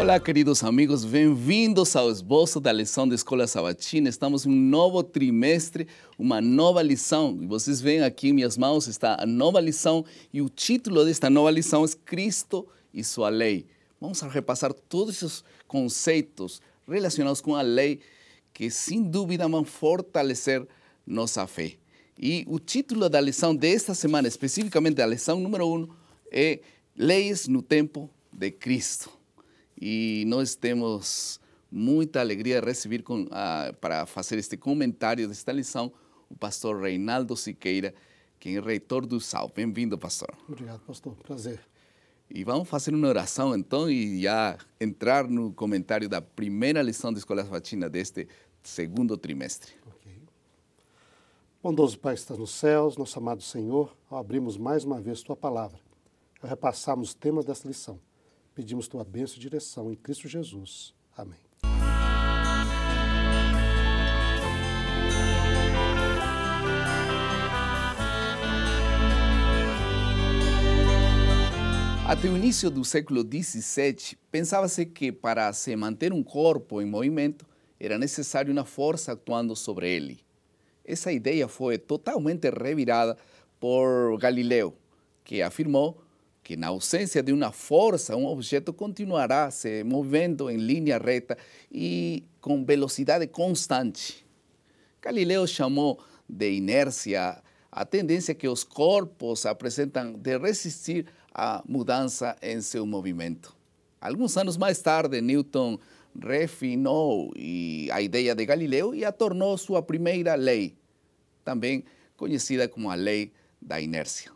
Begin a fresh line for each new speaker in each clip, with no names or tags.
Olá, queridos amigos, bem-vindos ao esboço da lição da Escola Sabatina. Estamos em um novo trimestre, uma nova lição. E vocês veem aqui em minhas mãos está a nova lição e o título desta nova lição é Cristo e Sua Lei. Vamos repassar todos esses conceitos relacionados com a lei que, sem dúvida, vão fortalecer nossa fé. E o título da lição desta semana, especificamente a lição número 1, um, é Leis no Tempo de Cristo e nós temos muita alegria de receber com, ah, para fazer este comentário desta lição o pastor Reinaldo Siqueira, que é reitor do SAL. Bem-vindo, pastor.
Obrigado, pastor. Prazer.
E vamos fazer uma oração então e já entrar no comentário da primeira lição de Escola Sabatina deste segundo trimestre.
Bondoso Pai que está nos céus, nosso amado Senhor, ao abrirmos mais uma vez Tua palavra, ao repassarmos os temas dessa lição, Pedimos tua bênção e direção em Cristo Jesus. Amém.
Até o início do século XVII, pensava-se que para se manter um corpo em movimento era necessário uma força atuando sobre ele. Essa ideia foi totalmente revirada por Galileu, que afirmou que na ausência de uma força, um objeto continuará se movendo em linha reta e com velocidade constante. Galileu chamou de inércia a tendência que os corpos apresentam de resistir à mudança em seu movimento. Alguns anos mais tarde, Newton refinou a ideia de Galileu e a tornou sua primeira lei, também conhecida como a lei da inércia.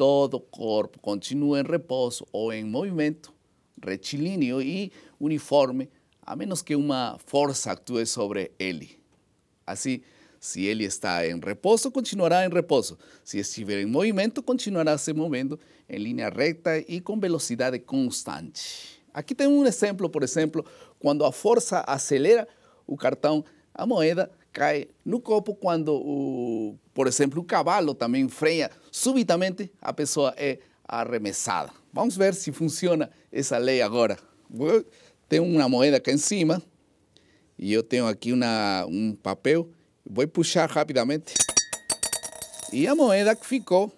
todo cuerpo continúa en reposo o en movimiento, rectilíneo y uniforme, a menos que una fuerza actúe sobre él. Así, si él está en reposo, continuará en reposo. Si estiver en movimiento, continuará se moviendo en línea recta y con velocidad constante. Aquí tengo un ejemplo, por ejemplo, cuando a fuerza acelera un cartón, a moeda cai no copo quando, o, uh, por exemplo, o cavalo também freia subitamente, a pessoa é arremessada. Vamos ver se funciona essa lei agora. Tem uma moeda aqui em cima e eu tenho aqui uma, um papel. Vou puxar rapidamente. E a moeda que ficou.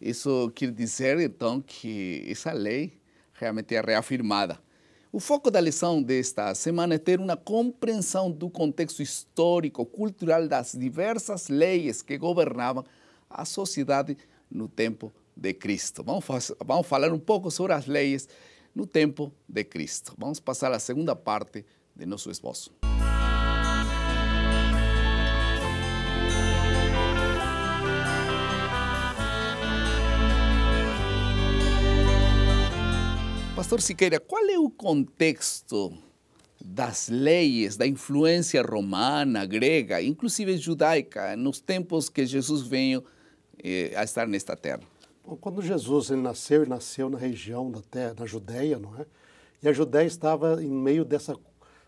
Isso quer dizer, então, que essa lei realmente é reafirmada. O foco da lição desta semana é ter uma compreensão do contexto histórico, cultural das diversas leis que governavam a sociedade no tempo de Cristo. Vamos, vamos falar um pouco sobre as leis no tempo de Cristo. Vamos passar à segunda parte de nosso esboço. Pastor Siqueira, qual é o contexto das leis, da influência romana, grega, inclusive judaica, nos tempos que Jesus veio eh, a estar nesta terra?
Bom, quando Jesus ele nasceu, ele nasceu na região da terra, na Judéia, não é? E a Judéia estava em meio dessa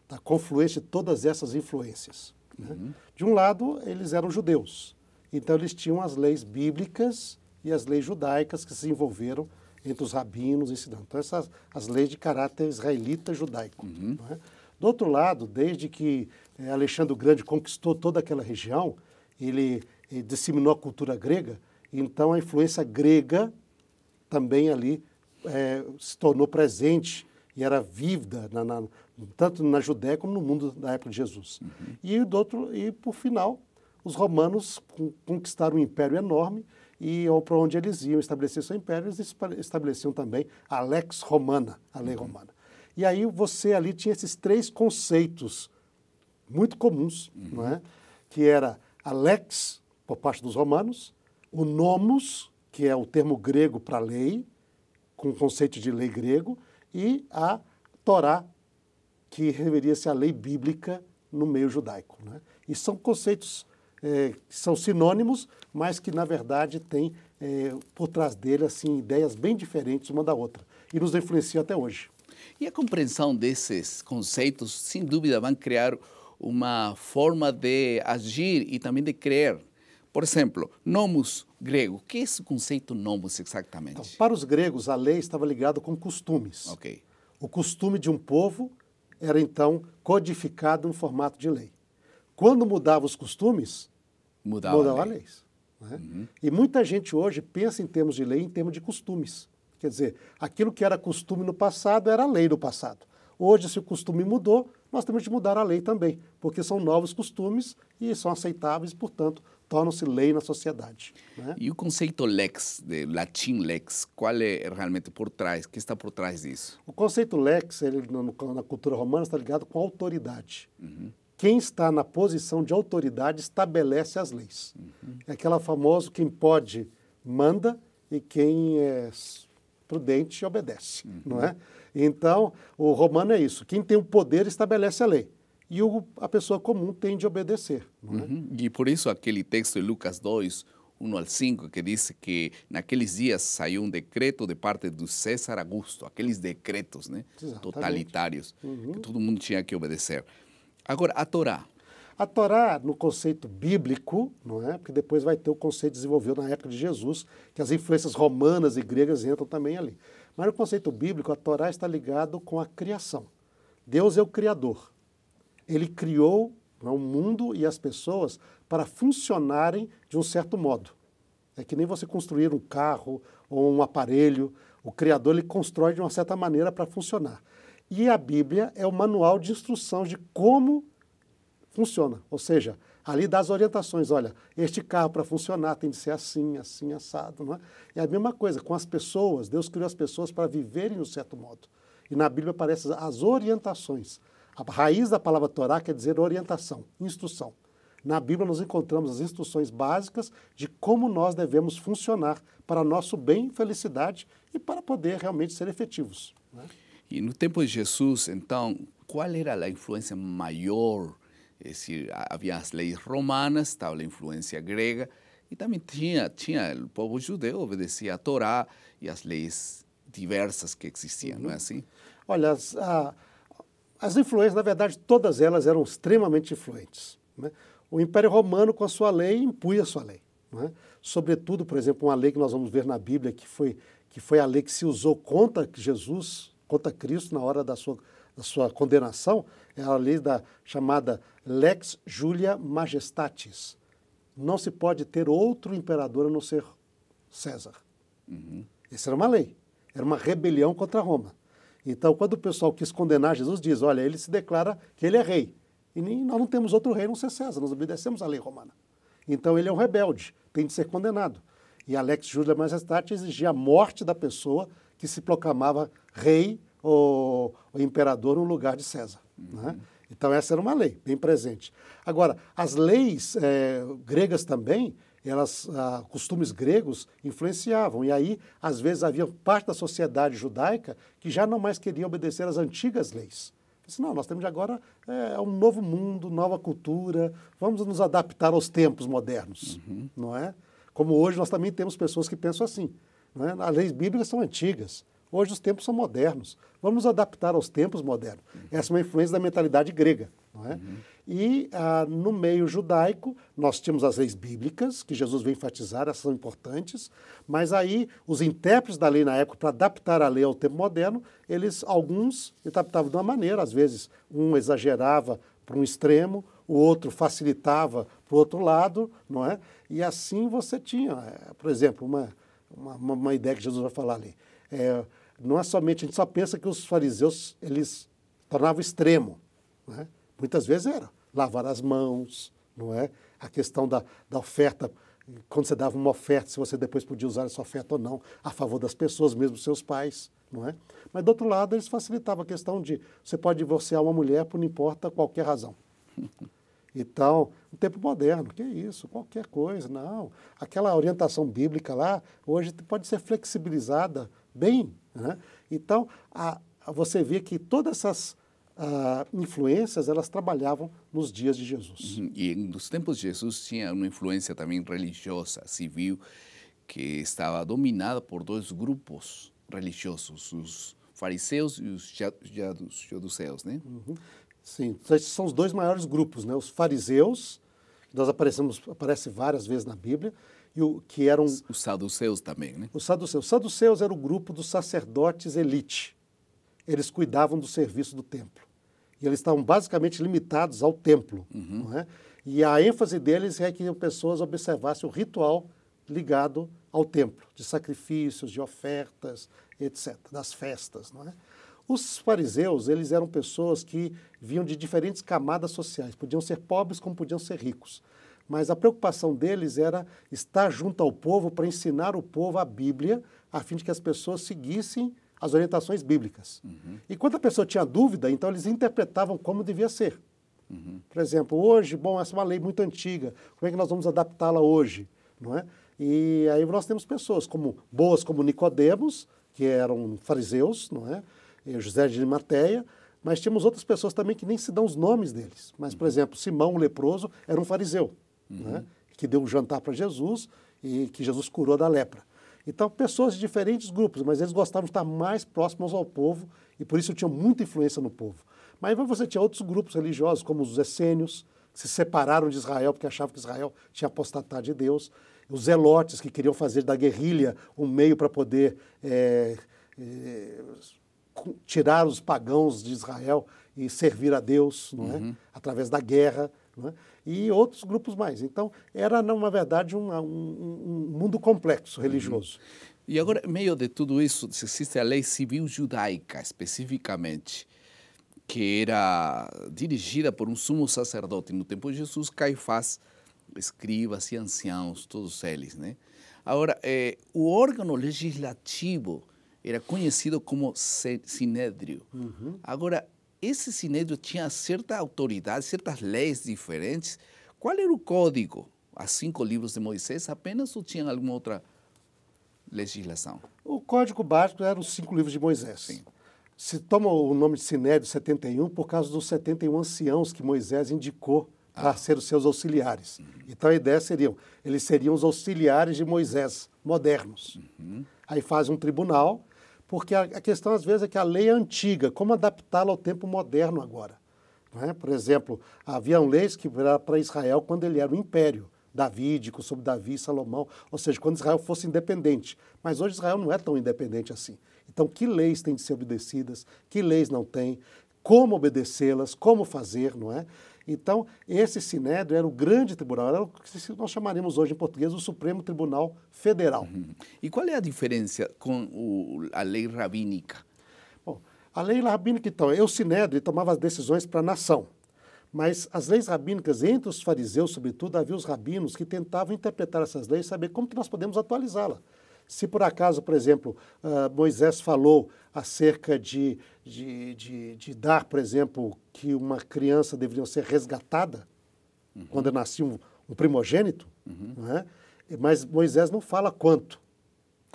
da confluência de todas essas influências. Né? Uhum. De um lado, eles eram judeus, então eles tinham as leis bíblicas e as leis judaicas que se envolveram entre os rabinos ensinando. Então, essas as leis de caráter israelita judaico. Uhum. É? Do outro lado, desde que é, Alexandre o Grande conquistou toda aquela região, ele, ele eh, disseminou a cultura grega, então a influência grega também ali é, se tornou presente e era vívida na, na, tanto na Judéia como no mundo da época de Jesus. Uhum. E, do outro, e, por final, os romanos conquistaram um império enorme e ou para onde eles iam estabelecer seu império, eles estabeleciam também a lex romana, a lei uhum. romana. E aí você ali tinha esses três conceitos muito comuns, uhum. não é? que era a lex, por parte dos romanos, o nomos, que é o termo grego para lei, com o conceito de lei grego, e a Torá, que reveria se à lei bíblica no meio judaico. Né? E são conceitos é, que são sinônimos, mas que, na verdade, têm é, por trás dele assim, ideias bem diferentes uma da outra e nos
influenciam até hoje. E a compreensão desses conceitos, sem dúvida, vão criar uma forma de agir e também de crer. Por exemplo, nomos grego. O que é esse conceito nomos exatamente? Então, para os gregos, a lei estava ligada com
costumes. Okay. O costume de um povo era então codificado no formato de lei. Quando mudava os costumes, mudava, mudava a lei. leis. Né? Uhum. E muita gente hoje pensa em termos de lei em termos de costumes. Quer dizer, aquilo que era costume no passado era lei no passado. Hoje, se o costume mudou, nós temos de mudar a lei também, porque são novos costumes e são aceitáveis, portanto, tornam-se lei na sociedade.
Né? E o conceito lex, de latim lex, qual é realmente por trás? O que está por trás disso?
O conceito lex, ele, na cultura romana, está ligado com autoridade. Uhum quem está na posição de autoridade estabelece as leis. Uhum. É aquela famosa quem pode manda e quem é prudente obedece, uhum. não é? Então, o romano é isso, quem tem o poder estabelece a lei e o, a pessoa comum tem de obedecer.
Não é? Uhum. E por isso aquele texto de Lucas 2, 1 ao 5, que diz que naqueles dias saiu um decreto de parte do César Augusto, aqueles decretos né, totalitários, uhum. que todo mundo tinha que obedecer. Agora, a Torá. A Torá, no conceito bíblico, não é? Porque depois vai ter o conceito desenvolvido
na época de Jesus, que as influências romanas e gregas entram também ali. Mas no conceito bíblico, a Torá está ligado com a criação. Deus é o criador. Ele criou né, o mundo e as pessoas para funcionarem de um certo modo. É que nem você construir um carro ou um aparelho, o criador ele constrói de uma certa maneira para funcionar. E a Bíblia é o manual de instrução de como funciona. Ou seja, ali dá as orientações. Olha, este carro para funcionar tem de ser assim, assim, assado. Não é? é a mesma coisa com as pessoas. Deus criou as pessoas para viverem de um certo modo. E na Bíblia aparecem as orientações. A raiz da palavra Torá quer dizer orientação, instrução. Na Bíblia nós encontramos as instruções básicas de como nós devemos funcionar para nosso bem e felicidade e para poder realmente ser efetivos.
É? E no tempo de Jesus, então, qual era a influência maior? É decir, havia as leis romanas, estava a influência grega, e também tinha, tinha o povo judeu obedecia a Torá e as leis diversas que existiam, uhum. não é uhum. assim? Olha, as, a, as influências, na verdade,
todas elas eram extremamente influentes. Né? O Império Romano, com a sua lei, impunha a sua lei. Né? Sobretudo, por exemplo, uma lei que nós vamos ver na Bíblia, que foi, que foi a lei que se usou contra Jesus, contra Cristo na hora da sua, da sua condenação, é a lei da chamada lex julia majestatis. Não se pode ter outro imperador a não ser César. Uhum. Essa era uma lei, era uma rebelião contra Roma. Então, quando o pessoal quis condenar Jesus, diz: olha, ele se declara que ele é rei. E nem, nós não temos outro rei a não ser César, nós obedecemos à lei romana. Então, ele é um rebelde, tem de ser condenado. E Alex Júlia Majestatis exigia a morte da pessoa que se proclamava rei ou, ou imperador no lugar de César. Uhum. Né? Então, essa era uma lei bem presente. Agora, as leis é, gregas também, elas, ah, costumes gregos influenciavam. E aí, às vezes, havia parte da sociedade judaica que já não mais queria obedecer às antigas leis. Disse, não, nós temos agora é, um novo mundo, nova cultura, vamos nos adaptar aos tempos modernos, uhum. não é? Como hoje nós também temos pessoas que pensam assim. Né? As leis bíblicas são antigas. Hoje os tempos são modernos. Vamos adaptar aos tempos modernos. Essa é uma influência da mentalidade grega. Não é? Uhum. E ah, no meio judaico, nós tínhamos as leis bíblicas, que Jesus vem enfatizar, essas são importantes, mas aí os intérpretes da lei na época, para adaptar a lei ao tempo moderno, eles, alguns, adaptavam de uma maneira, às vezes um exagerava para um extremo, o outro facilitava para o outro lado, não é? E assim você tinha, eh, por exemplo, uma, uma, uma ideia que Jesus vai falar ali. É, não é somente, a gente só pensa que os fariseus, eles tornavam extremo. Né? Muitas vezes era lavar as mãos, não é? A questão da, da oferta, quando você dava uma oferta, se você depois podia usar essa oferta ou não, a favor das pessoas, mesmo seus pais, não é? Mas do outro lado, eles facilitavam a questão de você pode divorciar uma mulher por não importa qualquer razão. e tal. No tempo moderno, que é isso? Qualquer coisa, não. Aquela orientação bíblica lá, hoje pode ser flexibilizada bem. Né? Então, a, a você vê que todas essas a, ah, influências, elas trabalhavam nos dias de Jesus.
Uhum. E nos tempos de Jesus tinha uma influência também religiosa, civil, que estava dominada por dois grupos religiosos, os fariseus e os jaduceus, né? Uhum. Sim, esses são os dois maiores
grupos, né? Os fariseus, que nós aparecemos, aparece várias vezes na Bíblia, e o que eram... Os saduceus também, né? Os saduceus. Os saduceus era o grupo dos sacerdotes elite. Eles cuidavam do serviço do templo. E eles estavam basicamente limitados ao templo, uhum. não é? E a ênfase deles é que as pessoas observassem o ritual ligado ao templo, de sacrifícios, de ofertas, etc., das festas, não é? Os fariseus, eles eram pessoas que vinham de diferentes camadas sociais, podiam ser pobres como podiam ser ricos. Mas a preocupação deles era estar junto ao povo para ensinar o povo a Bíblia, a fim de que as pessoas seguissem as orientações bíblicas. Uhum. E quando a pessoa tinha dúvida, então eles interpretavam como devia ser. Uhum. Por exemplo, hoje, bom, essa é uma lei muito antiga, como é que nós vamos adaptá-la hoje? Não é? E aí nós temos pessoas como boas como Nicodemos, que eram fariseus, não é? É, José de Mateia, mas tínhamos outras pessoas também que nem se dão os nomes deles. Mas, por uhum. exemplo, Simão, o leproso, era um fariseu, uhum. né, que deu um jantar para Jesus e que Jesus curou da lepra. Então, pessoas de diferentes grupos, mas eles gostavam de estar mais próximos ao povo e por isso tinham muita influência no povo. Mas você tinha outros grupos religiosos, como os essênios, que se separaram de Israel porque achavam que Israel tinha apostatado de Deus. Os zelotes, que queriam fazer da guerrilha um meio para poder é, é, tirar os pagãos de Israel e servir a Deus, não é? uhum. é? através da guerra, é? e outros grupos mais. Então, era, na verdade, uma, um, um,
mundo complexo religioso. Uhum. E agora, em meio de tudo isso, existe a lei civil judaica, especificamente, que era dirigida por um sumo sacerdote. No tempo de Jesus, Caifás, escribas e anciãos, todos eles. Né? Agora, eh, o órgão legislativo era conhecido como sinédrio. Uhum. Agora, esse sinédrio tinha certa autoridade, certas leis diferentes. Qual era o código? As cinco livros de Moisés apenas ou tinha alguma outra legislação? O código básico era os cinco livros de Moisés. Sim.
Se toma o nome de Sinédrio 71 por causa dos 71 anciãos que Moisés indicou ah. para ser os seus auxiliares. Uhum. Então a ideia seria, eles seriam os auxiliares de Moisés, modernos. Uhum. Aí faz um tribunal porque a, a questão, às vezes, é que a lei é antiga, como adaptá-la ao tempo moderno agora? É? Por exemplo, haviam leis que viraram para Israel quando ele era um império, davídico, sobre Davi, Salomão, ou seja, quando Israel fosse independente. Mas hoje Israel não é tão independente assim. Então, que leis têm de ser obedecidas, que leis não têm, como obedecê-las, como fazer, não é? Então, esse Sinédrio era o grande tribunal, era o que nós chamaremos hoje em português o Supremo Tribunal Federal. Uhum. E qual é a diferença com o, a lei rabínica? Bom, a lei rabínica, então, é o Sinédrio tomava as decisões para a nação. Mas as leis rabínicas, entre os fariseus, sobretudo, havia os rabinos que tentavam interpretar essas leis e saber como que nós podemos atualizá-la. Se por acaso, por exemplo, uh, Moisés falou acerca de, de, de, de, dar, por exemplo, que uma criança deveria ser resgatada uhum. quando nascia um, um primogênito, uhum. não é? mas Moisés não fala
quanto.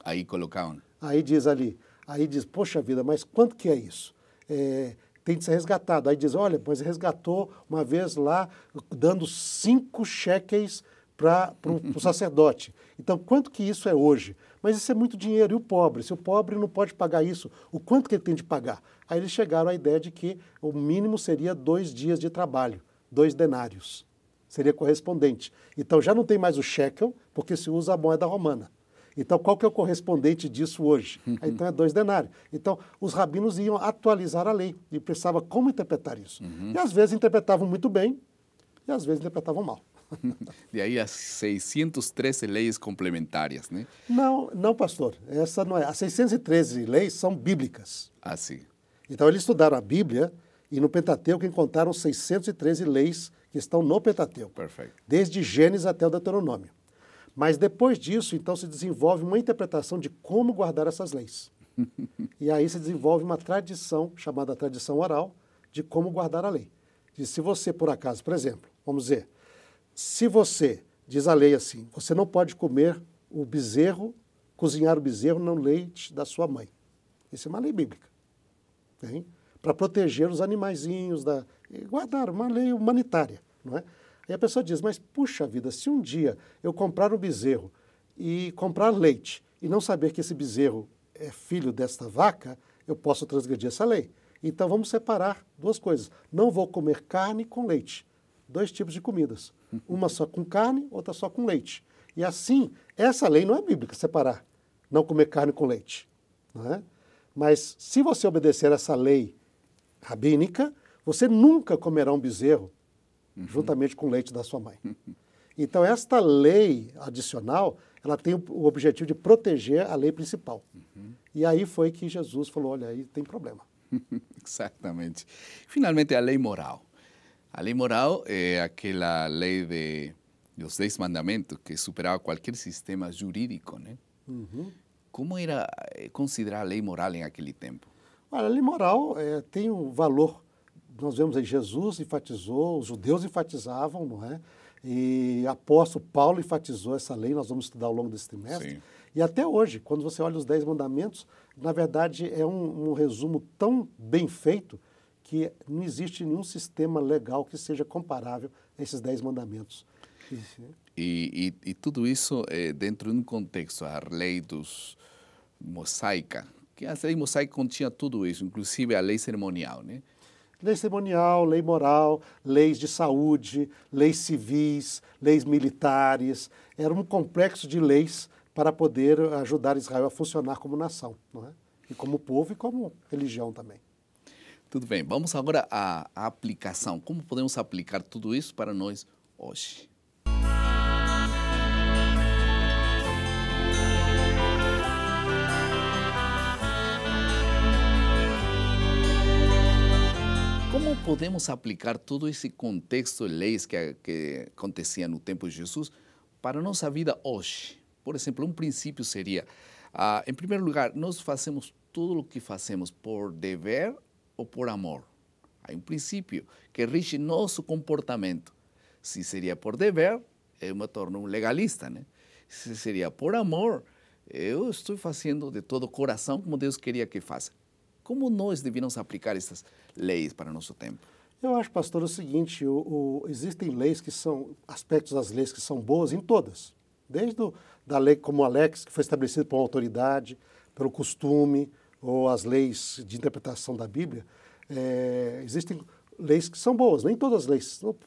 Aí colocaram.
Aí diz ali, aí diz, poxa vida, mas quanto que é isso? É, tem que ser resgatado. Aí diz, olha, Moisés resgatou uma vez lá, dando cinco cheques para o sacerdote. Então, quanto que isso é hoje? Mas isso é muito dinheiro. E o pobre? Se o pobre não pode pagar isso, o quanto que ele tem de pagar? Aí eles chegaram à ideia de que o mínimo seria dois dias de trabalho, dois denários. Seria correspondente. Então, já não tem mais o shekel, porque se usa a moeda romana. Então, qual que é o correspondente disso hoje? Ah, então, é dois denários. Então, os rabinos iam atualizar a lei e pensava como interpretar isso. Uhum. E, às vezes, interpretavam muito bem e, às vezes, interpretavam mal.
De aí as 613 leis complementares, né?
Não, não, pastor. Essa não é. As 613 leis são bíblicas. Ah, sim. Então eles estudaram a Bíblia e no Pentateuco encontraram 613 leis que estão no Pentateuco. Perfeito. Desde Gênesis até o Deuteronômio. Mas depois disso, então se desenvolve uma interpretação de como guardar essas leis. e aí se desenvolve uma tradição chamada tradição oral de como guardar a lei. E se você por acaso, por exemplo, vamos dizer, se você, diz a lei assim, você não pode comer o bezerro, cozinhar o bezerro no leite da sua mãe. Isso é uma lei bíblica. Para proteger os animaizinhos, da... guardar uma lei humanitária. Não é? Aí a pessoa diz, mas puxa vida, se um dia eu comprar um bezerro e comprar leite e não saber que esse bezerro é filho desta vaca, eu posso transgredir essa lei. Então vamos separar duas coisas. Não vou comer carne com leite dois tipos de comidas. Uma só com carne, outra só com leite. E assim, essa lei não é bíblica, separar, não comer carne com leite. Não é? Mas se você obedecer essa lei rabínica, você nunca comerá um bezerro uhum. juntamente com o leite da sua mãe. Então, esta lei adicional, ela tem o objetivo de proteger a lei principal. Uhum. E aí foi que Jesus falou, olha, aí tem problema.
Exatamente. Finalmente, a lei moral. A lei moral é eh, aquela lei de, dos Dez Mandamentos que superava qualquer sistema jurídico, Como era eh, considerada a lei moral em aquele tempo? Olha, a lei moral é, tem um valor. Nós vemos aí Jesus enfatizou, os judeus
enfatizavam, não é? E apóstolo Paulo enfatizou essa lei, nós vamos estudar ao longo desse trimestre. Sim. E até hoje, quando você olha os Dez Mandamentos, na verdade é um, um resumo tão bem feito que não existe nenhum sistema legal que seja comparável a esses dez mandamentos.
E, e, e tudo isso é dentro de um contexto, a lei dos mosaica, que a lei mosaica continha tudo isso, inclusive a lei cerimonial, né?
Lei cerimonial, lei moral, leis de saúde, leis civis, leis militares. Era um complexo de leis para poder ajudar Israel a funcionar como nação, não é? e como povo e como religião
também. Tudo bem, vamos agora à aplicação. Como podemos aplicar tudo isso para nós hoje? Como podemos aplicar todo esse contexto de leis que, que acontecia no tempo de Jesus para a nossa vida hoje? Por exemplo, um princípio seria, ah, em primeiro lugar, nós fazemos tudo o que fazemos por dever ou por amor. Há um princípio que rige nosso comportamento. Se seria por dever, eu eh, me torno um legalista, né? Se seria por amor, eu eh, estou fazendo de todo o coração como Deus queria que faça. Como nós devíamos aplicar essas leis para nosso tempo?
Eu acho, pastor, o seguinte: o, o, existem leis que são, aspectos das leis que são boas em todas. Desde do, da lei como a Lex, que foi estabelecida por uma autoridade, pelo costume, ou as leis de interpretação da Bíblia, é, existem leis que são boas, nem todas as leis, por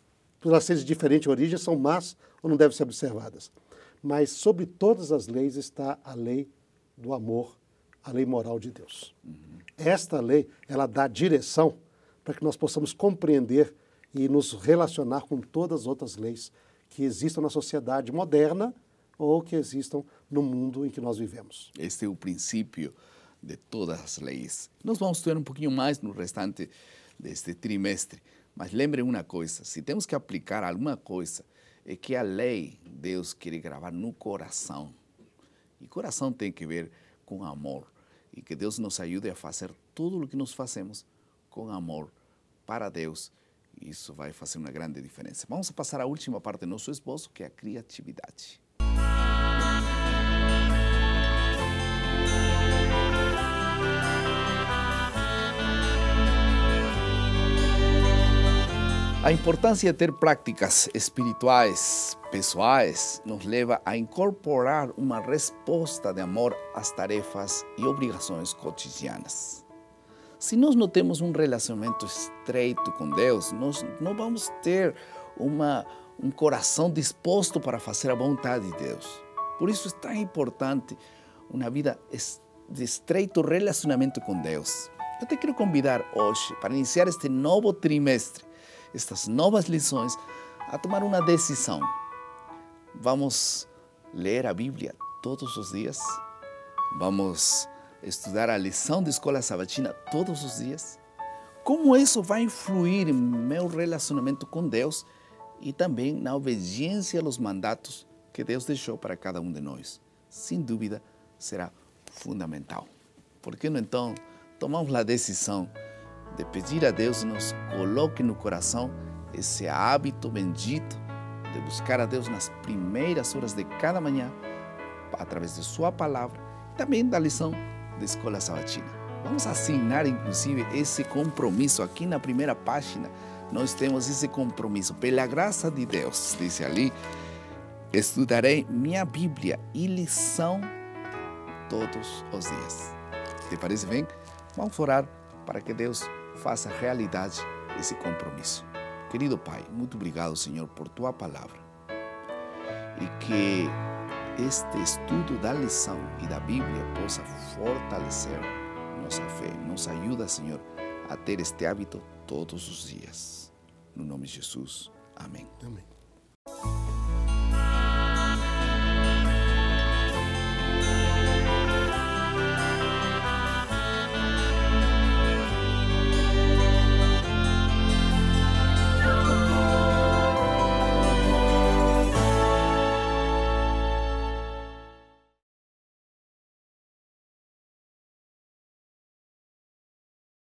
elas serem de diferente origem, são más ou não devem ser observadas. Mas sobre todas as leis está a lei do amor, a lei moral de Deus. Uhum. Esta lei, ela dá direção para que nós possamos compreender e nos relacionar com todas as outras leis que existam na sociedade moderna ou que existam no
mundo em que nós vivemos. Esse é o princípio de todas as leis. Nós vamos estudar um pouquinho mais no restante deste trimestre. Mas lembrem uma coisa: se temos que aplicar alguma coisa, é que a lei Deus quer gravar no coração. E coração tem que ver com amor. E que Deus nos ajude a fazer tudo o que nos fazemos com amor para Deus. isso vai fazer uma grande diferença. Vamos passar à última parte do nosso esboço, que é a criatividade. A importância de ter práticas espirituais pessoais nos leva a incorporar uma resposta de amor às tarefas e obrigações cotidianas. Se nós não temos um relacionamento estreito com Deus, nós não vamos ter uma, um coração disposto para fazer a vontade de Deus. Por isso é tão importante uma vida de estreito relacionamento com Deus. Eu te quero convidar hoje para iniciar este novo trimestre estas novas lições, a tomar uma decisão. Vamos ler a Bíblia todos os dias? Vamos estudar a lição de escola sabatina todos os dias? Como isso vai influir em meu relacionamento com Deus e também na obediência aos mandatos que Deus deixou para cada um de nós? Sem dúvida, será fundamental. Por que não então tomamos a decisão de pedir a Deus nos coloque no coração esse hábito bendito de buscar a Deus nas primeiras horas de cada manhã, através de Sua palavra e também da lição da escola sabatina. Vamos assinar, inclusive, esse compromisso aqui na primeira página. Nós temos esse compromisso. Pela graça de Deus, diz ali, estudarei minha Bíblia e lição todos os dias. Te parece bem? Vamos orar para que Deus faça realidade esse compromisso. Querido Pai, muito obrigado, Senhor, por tua palavra. E que este estudo da lição e da Bíblia possa fortalecer nossa fé. Nos ajuda, Senhor, a ter este hábito todos os dias. No nome de Jesus. Amém. Amém.